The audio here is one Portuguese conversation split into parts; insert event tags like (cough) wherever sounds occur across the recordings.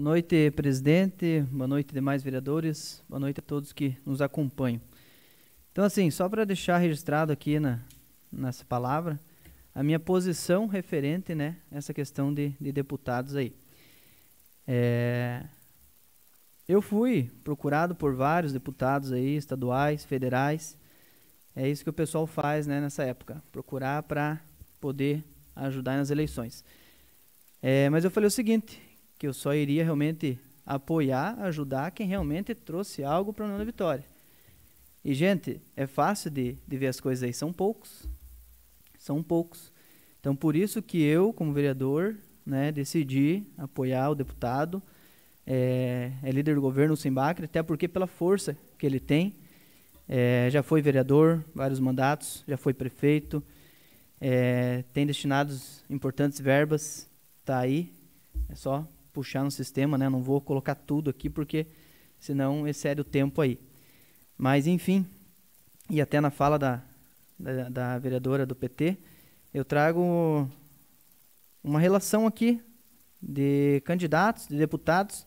Boa noite, presidente. Boa noite, demais vereadores. Boa noite a todos que nos acompanham. Então, assim, só para deixar registrado aqui na, nessa palavra, a minha posição referente, né, essa questão de, de deputados aí. É, eu fui procurado por vários deputados aí, estaduais, federais. É isso que o pessoal faz, né, nessa época, procurar para poder ajudar nas eleições. É, mas eu falei o seguinte, que eu só iria realmente apoiar, ajudar quem realmente trouxe algo para o União da Vitória. E, gente, é fácil de, de ver as coisas aí, são poucos. São poucos. Então, por isso que eu, como vereador, né, decidi apoiar o deputado, é, é líder do governo Simbacre, até porque pela força que ele tem, é, já foi vereador, vários mandatos, já foi prefeito, é, tem destinados importantes verbas, está aí, é só puxar no sistema, né? Não vou colocar tudo aqui porque senão excede o tempo aí. Mas enfim, e até na fala da, da, da vereadora do PT, eu trago uma relação aqui de candidatos, de deputados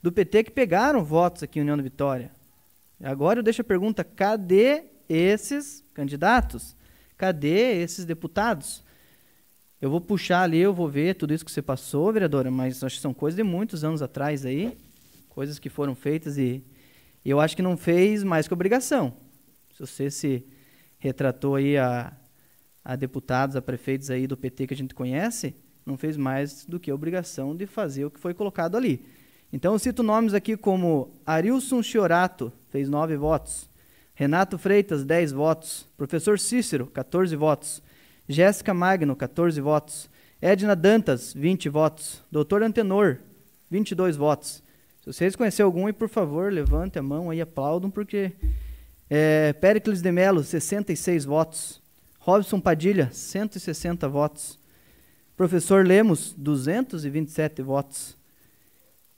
do PT que pegaram votos aqui em União da Vitória. Agora eu deixo a pergunta: cadê esses candidatos? Cadê esses deputados? Eu vou puxar ali, eu vou ver tudo isso que você passou, vereadora, mas acho que são coisas de muitos anos atrás aí, coisas que foram feitas e eu acho que não fez mais que obrigação. Se você se retratou aí a, a deputados, a prefeitos aí do PT que a gente conhece, não fez mais do que a obrigação de fazer o que foi colocado ali. Então eu cito nomes aqui como Arilson Chiorato, fez nove votos, Renato Freitas, dez votos, professor Cícero, 14 votos, Jéssica Magno, 14 votos. Edna Dantas, 20 votos. Doutor Antenor, 22 votos. Se vocês conhecerem algum, por favor, levantem a mão e aplaudam, porque. É, Péricles de Melo, 66 votos. Robson Padilha, 160 votos. Professor Lemos, 227 votos.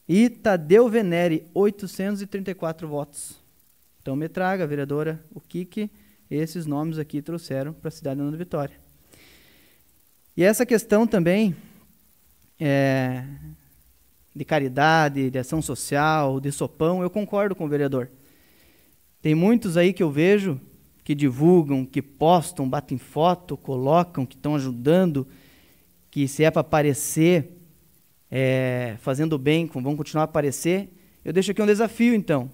E Tadeu Venere, 834 votos. Então me traga, vereadora, o que, que esses nomes aqui trouxeram para a cidade da Ana Vitória. E essa questão também é, de caridade, de ação social, de sopão, eu concordo com o vereador. Tem muitos aí que eu vejo que divulgam, que postam, batem foto, colocam, que estão ajudando, que se é para aparecer, é, fazendo bem, vão continuar a aparecer. Eu deixo aqui um desafio, então,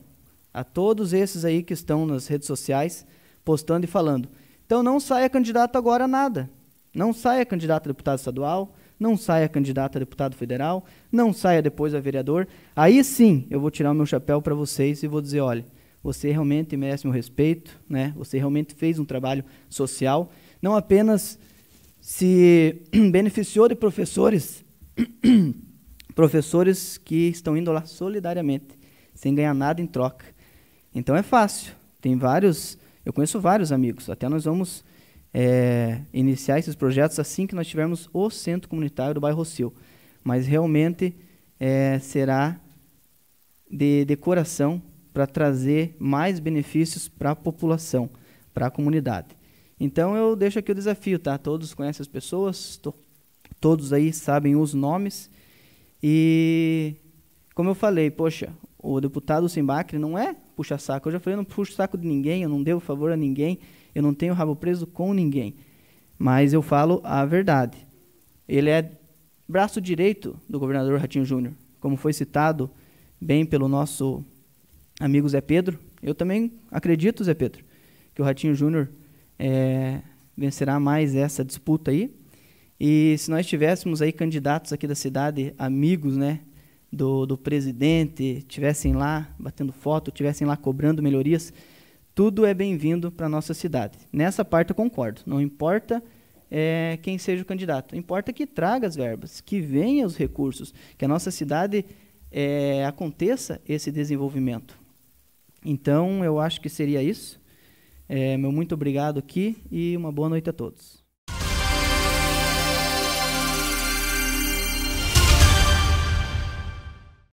a todos esses aí que estão nas redes sociais, postando e falando. Então não saia candidato agora a nada. Não saia candidata a deputado estadual, não saia candidata a deputado federal, não saia depois a vereador. Aí sim eu vou tirar o meu chapéu para vocês e vou dizer: olha, você realmente merece meu respeito, né? você realmente fez um trabalho social, não apenas se (clears throat) beneficiou de professores, (clears throat) professores que estão indo lá solidariamente, sem ganhar nada em troca. Então é fácil. Tem vários, eu conheço vários amigos, até nós vamos é, iniciar esses projetos assim que nós tivermos o centro comunitário do bairro Rossio. Mas realmente é, será de, de coração para trazer mais benefícios para a população, para a comunidade. Então eu deixo aqui o desafio, tá? Todos conhecem as pessoas, to todos aí sabem os nomes. E como eu falei, poxa, o deputado Simbacre não é puxa-saco. Eu já falei, eu não puxo saco de ninguém, eu não devo favor a ninguém, eu não tenho rabo preso com ninguém. Mas eu falo a verdade. Ele é braço direito do governador Ratinho Júnior, como foi citado bem pelo nosso amigo Zé Pedro. Eu também acredito, Zé Pedro, que o Ratinho Júnior é, vencerá mais essa disputa aí. E se nós tivéssemos aí candidatos aqui da cidade, amigos, né, do, do presidente tivessem lá batendo foto, tivessem lá cobrando melhorias, tudo é bem-vindo para a nossa cidade. Nessa parte eu concordo. Não importa é, quem seja o candidato, importa que traga as verbas, que venha os recursos, que a nossa cidade é, aconteça esse desenvolvimento. Então, eu acho que seria isso. É, meu muito obrigado aqui e uma boa noite a todos.